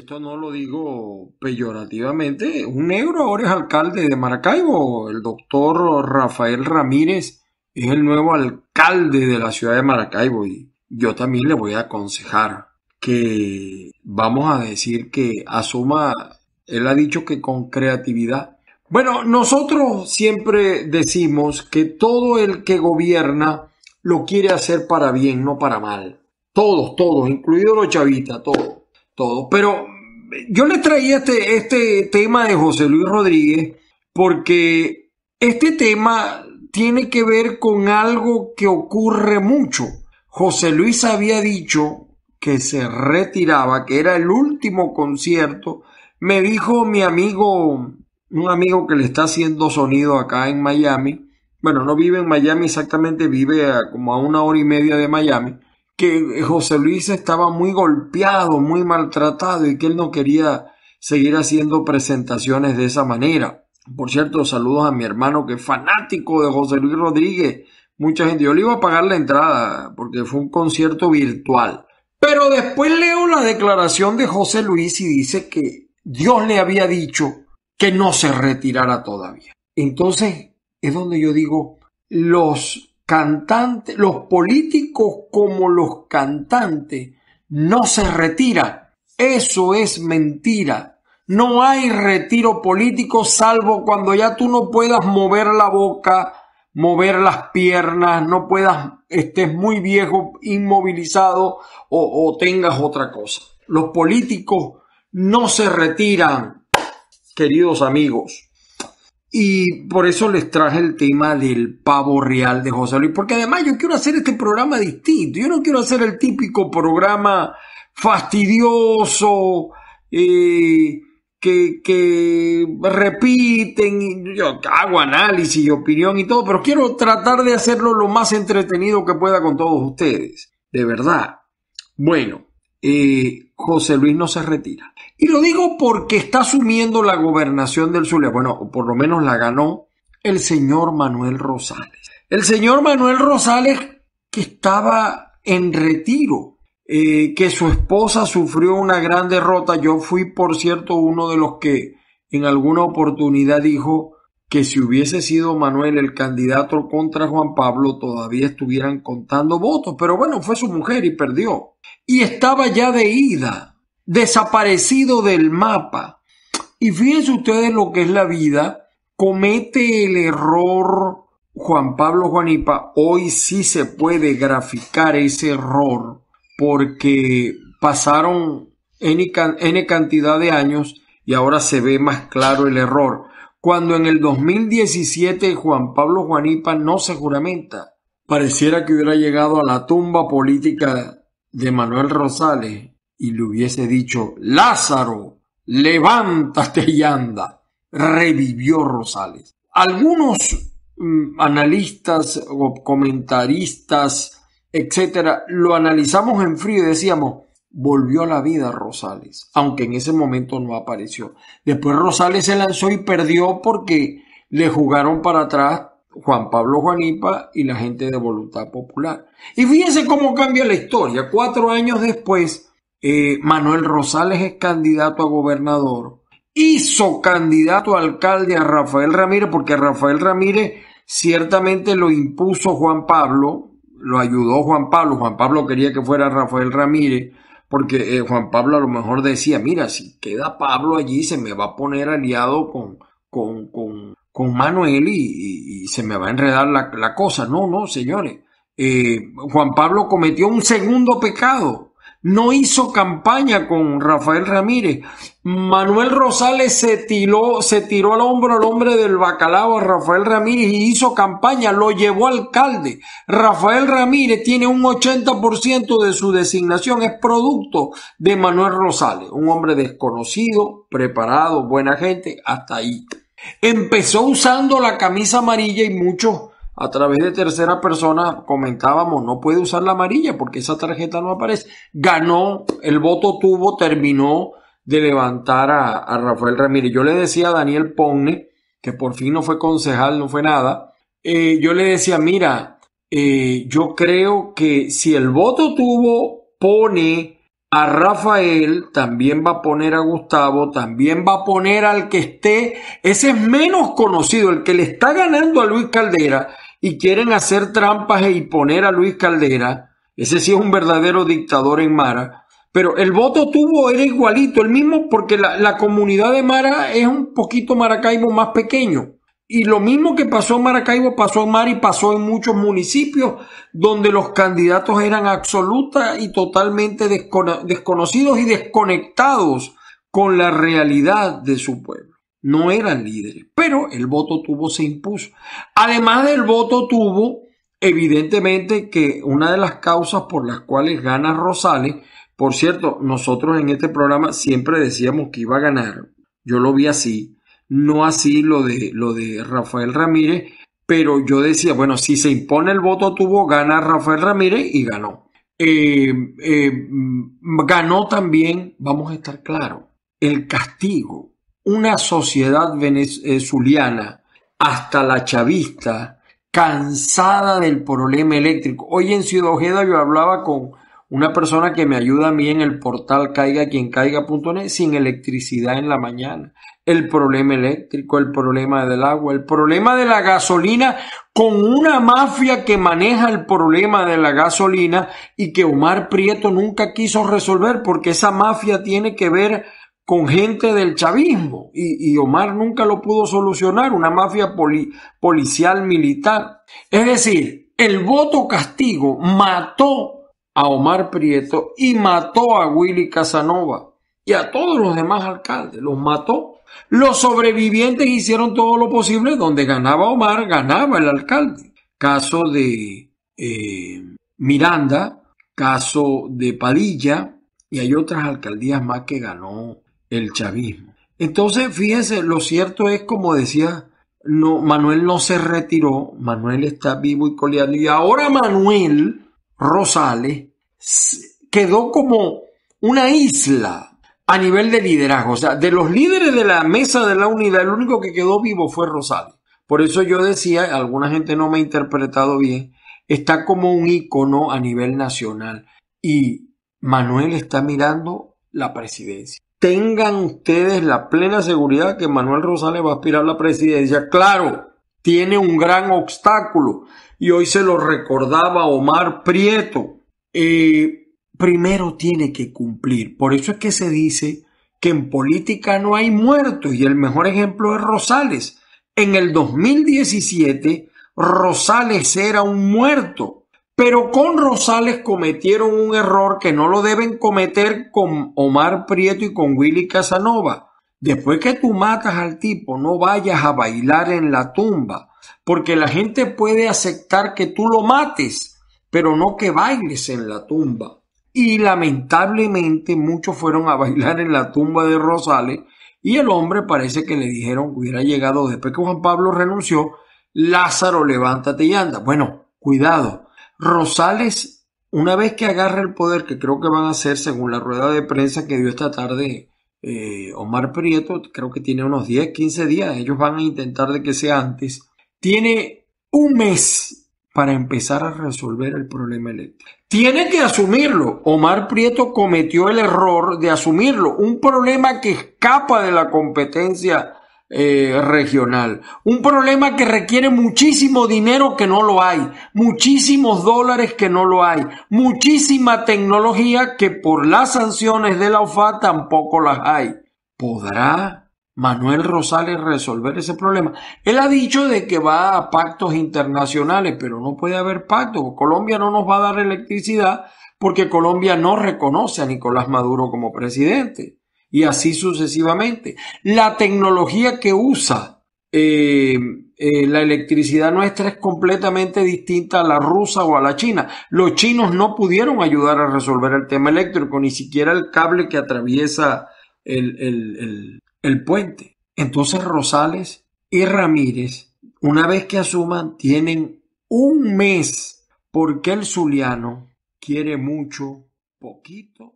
esto no lo digo peyorativamente, un negro ahora es alcalde de Maracaibo, el doctor Rafael Ramírez es el nuevo alcalde de la ciudad de Maracaibo y yo también le voy a aconsejar que vamos a decir que asuma, él ha dicho que con creatividad. Bueno, nosotros siempre decimos que todo el que gobierna lo quiere hacer para bien, no para mal. Todos, todos, incluidos los chavistas, todos. Pero yo le traía este, este tema de José Luis Rodríguez porque este tema tiene que ver con algo que ocurre mucho. José Luis había dicho que se retiraba, que era el último concierto. Me dijo mi amigo, un amigo que le está haciendo sonido acá en Miami. Bueno, no vive en Miami exactamente, vive como a una hora y media de Miami que José Luis estaba muy golpeado, muy maltratado y que él no quería seguir haciendo presentaciones de esa manera. Por cierto, saludos a mi hermano que es fanático de José Luis Rodríguez. Mucha gente, yo le iba a pagar la entrada porque fue un concierto virtual. Pero después leo la declaración de José Luis y dice que Dios le había dicho que no se retirara todavía. Entonces es donde yo digo, los los políticos como los cantantes, no se retiran. Eso es mentira. No hay retiro político salvo cuando ya tú no puedas mover la boca, mover las piernas, no puedas, estés muy viejo, inmovilizado o tengas otra cosa. Los políticos no se retiran, queridos amigos. Y por eso les traje el tema del pavo real de José Luis, porque además yo quiero hacer este programa distinto, yo no quiero hacer el típico programa fastidioso, eh, que, repiten, yo hago análisis y opinión y todo, pero quiero tratar de hacerlo lo más entretenido que pueda con todos ustedes, de verdad. Bueno, eh, José Luis no se retira. Y lo digo porque está asumiendo la gobernación del Zulia, bueno, por lo menos la ganó el señor Manuel Rosales. El señor Manuel Rosales que estaba en retiro, eh, que su esposa sufrió una gran derrota. Yo fui, por cierto, uno de los que en alguna oportunidad dijo que si hubiese sido Manuel el candidato contra Juan Pablo todavía estuvieran contando votos, pero bueno, fue su mujer y perdió. Y estaba ya de ida desaparecido del mapa. Y fíjense ustedes lo que es la vida. Comete el error Juan Pablo Juanipa. Hoy sí se puede graficar ese error porque pasaron N, N cantidad de años y ahora se ve más claro el error. Cuando en el 2017 Juan Pablo Juanipa no se juramenta, pareciera que hubiera llegado a la tumba política de Manuel Rosales y le hubiese dicho, Lázaro, levántate y anda, revivió Rosales. Algunos mm, analistas o comentaristas, etcétera, lo analizamos en frío y decíamos, volvió a la vida Rosales, aunque en ese momento no apareció. Después Rosales se lanzó y perdió porque le jugaron para atrás Juan Pablo Juanipa y la gente de Voluntad Popular. Y fíjense cómo cambia la historia. Cuatro años después, eh, Manuel Rosales es candidato a gobernador, hizo candidato a alcalde a Rafael Ramírez, porque Rafael Ramírez ciertamente lo impuso Juan Pablo, lo ayudó Juan Pablo, Juan Pablo quería que fuera Rafael Ramírez, porque eh, Juan Pablo a lo mejor decía, mira, si queda Pablo allí se me va a poner aliado con, con, con, Manuel y, se me va a enredar la, cosa. No, no, señores. Eh, Juan Pablo cometió un segundo pecado no hizo campaña con Rafael Ramírez. Manuel Rosales se tiró, se tiró al hombro al hombre del bacalao, Rafael Ramírez, y hizo campaña, lo llevó alcalde. Rafael Ramírez tiene un 80% de su designación, es producto de Manuel Rosales, un hombre desconocido, preparado, buena gente, hasta ahí. Empezó usando la camisa amarilla y muchos a través de tercera persona comentábamos, no puede usar la amarilla porque esa tarjeta no aparece. Ganó, el voto tuvo, terminó de levantar a, Rafael Ramírez. Yo le decía a Daniel Ponne, que por fin no fue concejal, no fue nada, eh, yo le decía, mira, eh, yo creo que si el voto tuvo pone a Rafael, también va a poner a Gustavo, también va a poner al que esté, ese es menos conocido, el que le está ganando a Luis Caldera y quieren hacer trampas e imponer a Luis Caldera. Ese sí es un verdadero dictador en Mara. Pero el voto tuvo era igualito, el mismo, porque la, comunidad de Mara es un poquito Maracaibo más pequeño. Y lo mismo que pasó en Maracaibo, pasó en Mara y pasó en muchos municipios donde los candidatos eran absoluta y totalmente desconocidos y desconectados con la realidad de su pueblo no eran líderes, pero el voto tuvo se impuso. Además del voto tuvo, evidentemente que una de las causas por las cuales gana Rosales, por cierto, nosotros en este programa siempre decíamos que iba a ganar, yo lo vi así, no así lo de, lo de Rafael Ramírez, pero yo decía, bueno, si se impone el voto tuvo, gana Rafael Ramírez y ganó. Eh, eh, mm, ganó también, vamos a estar claros, el castigo una sociedad venezoliana eh, hasta la chavista, cansada del problema eléctrico. Hoy en Ciudad Ojeda yo hablaba con una persona que me ayuda a mí en el portal caiga quien sin electricidad en la mañana. El problema eléctrico, el problema del agua, el problema de la gasolina con una mafia que maneja el problema de la gasolina y que Omar Prieto nunca quiso resolver porque esa mafia tiene que ver con gente del chavismo y, Omar nunca lo pudo solucionar, una mafia policial militar. Es decir, el voto castigo mató a Omar Prieto y mató a Willy Casanova y a todos los demás alcaldes, los mató. Los sobrevivientes hicieron todo lo posible, donde ganaba Omar, ganaba el alcalde. Caso de eh, Miranda, caso de Padilla, y hay otras alcaldías más que ganó el chavismo. Entonces, fíjense, lo cierto es, como decía, no, Manuel no se retiró, Manuel está vivo y coleando. Y ahora Manuel Rosales quedó como una isla a nivel de liderazgo. O sea, de los líderes de la mesa de la unidad, el único que quedó vivo fue Rosales. Por eso yo decía, alguna gente no me ha interpretado bien, está como un ícono a nivel nacional. Y Manuel está mirando la presidencia tengan ustedes la plena seguridad que Manuel Rosales va a aspirar a la presidencia. Claro, tiene un gran obstáculo y hoy se lo recordaba Omar Prieto. Eh, primero tiene que cumplir. Por eso es que se dice que en política no hay muertos y el mejor ejemplo es Rosales. En el 2017, Rosales era un muerto pero con Rosales cometieron un error que no lo deben cometer con Omar Prieto y con Willy Casanova. Después que tú matas al tipo, no vayas a bailar en la tumba, porque la gente puede aceptar que tú lo mates, pero no que bailes en la tumba. Y lamentablemente muchos fueron a bailar en la tumba de Rosales y el hombre parece que le dijeron que hubiera llegado después que Juan Pablo renunció, Lázaro, levántate y anda. Bueno, cuidado Rosales, una vez que agarre el poder, que creo que van a hacer según la rueda de prensa que dio esta tarde eh, Omar Prieto, creo que tiene unos 10, 15 días, ellos van a intentar de que sea antes, tiene un mes para empezar a resolver el problema eléctrico. Tiene que asumirlo. Omar Prieto cometió el error de asumirlo. Un problema que escapa de la competencia eh, regional. Un problema que requiere muchísimo dinero que no lo hay, muchísimos dólares que no lo hay, muchísima tecnología que por las sanciones de la OFA tampoco las hay. ¿Podrá Manuel Rosales resolver ese problema? Él ha dicho de que va a pactos internacionales, pero no puede haber pacto. Colombia no nos va a dar electricidad porque Colombia no reconoce a Nicolás Maduro como presidente y así sucesivamente. La tecnología que usa eh, eh, la electricidad nuestra es completamente distinta a la rusa o a la china. Los chinos no pudieron ayudar a resolver el tema eléctrico, ni siquiera el cable que atraviesa el, el puente. Entonces Rosales y Ramírez, una vez que asuman, tienen un mes porque el Zuliano quiere mucho, poquito.